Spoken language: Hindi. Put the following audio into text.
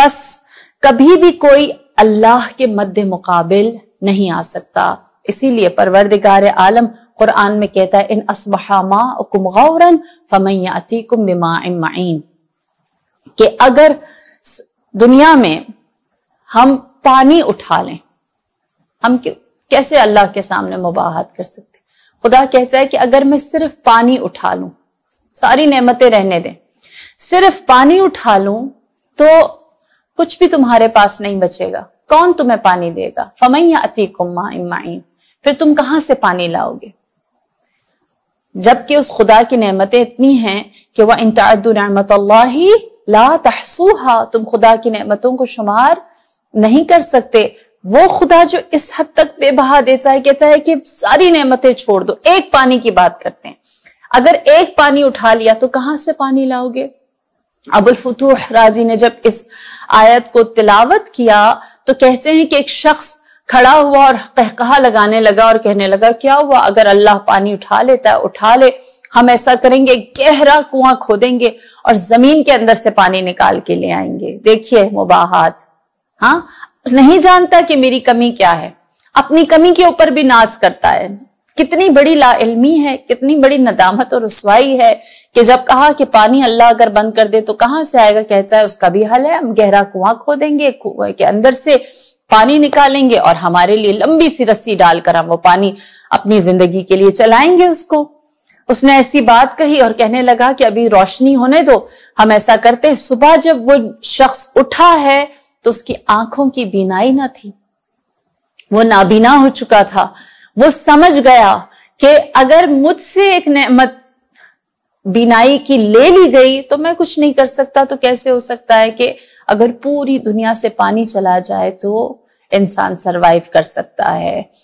बस कभी भी कोई अल्लाह के मध्य मुकाबिल नहीं आ सकता इसीलिए परवरदिगार आलम कुरान में कहता है इन असबहा कुमगौरन फमैयाती कि अगर दुनिया में हम पानी उठा लें हम कैसे अल्लाह के सामने मुबाहत कर सकते खुदा कहता है कि अगर मैं सिर्फ पानी उठा लूं सारी नेमतें रहने दें सिर्फ पानी उठा लूं तो कुछ भी तुम्हारे पास नहीं बचेगा कौन तुम्हें पानी देगा फमैया अतीकुमाइन फिर तुम कहां से पानी लाओगे जबकि उस खुदा की नेमतें इतनी हैं कि वह इंतरमत ला तहसूहा तुम खुदा की नेमतों को शुमार नहीं कर सकते वो खुदा जो इस हद तक बेबहा देता है कहता है कि सारी नेमतें छोड़ दो एक पानी की बात करते हैं अगर एक पानी उठा लिया तो कहां से पानी लाओगे फतूह राजी ने जब इस आयत को तिलावत किया तो कहते हैं कि एक शख्स खड़ा हुआ और कहकहा लगाने लगा और कहने लगा क्या हुआ अगर अल्लाह पानी उठा लेता है उठा ले हम ऐसा करेंगे गहरा कुआं खोदेंगे और जमीन के अंदर से पानी निकाल के ले आएंगे देखिए मुबाहत हाँ नहीं जानता कि मेरी कमी क्या है अपनी कमी के ऊपर भी नाश करता है कितनी बड़ी लाइलमी है कितनी बड़ी नदामत और रसवाई है कि जब कहा कि पानी अल्लाह अगर बंद कर दे तो कहाँ से आएगा कहता है उसका भी हल है हम गहरा कुआं खो देंगे कुएं के अंदर से पानी निकालेंगे और हमारे लिए लंबी सी रस्सी डालकर हम वो पानी अपनी जिंदगी के लिए चलाएंगे उसको उसने ऐसी बात कही और कहने लगा कि अभी रोशनी होने दो हम ऐसा करते हैं सुबह जब वो शख्स उठा है तो उसकी आंखों की बीनाई ना थी वो नाबीना हो चुका था वो समझ गया कि अगर मुझसे एक नेमत बिनाई की ले ली गई तो मैं कुछ नहीं कर सकता तो कैसे हो सकता है कि अगर पूरी दुनिया से पानी चला जाए तो इंसान सरवाइव कर सकता है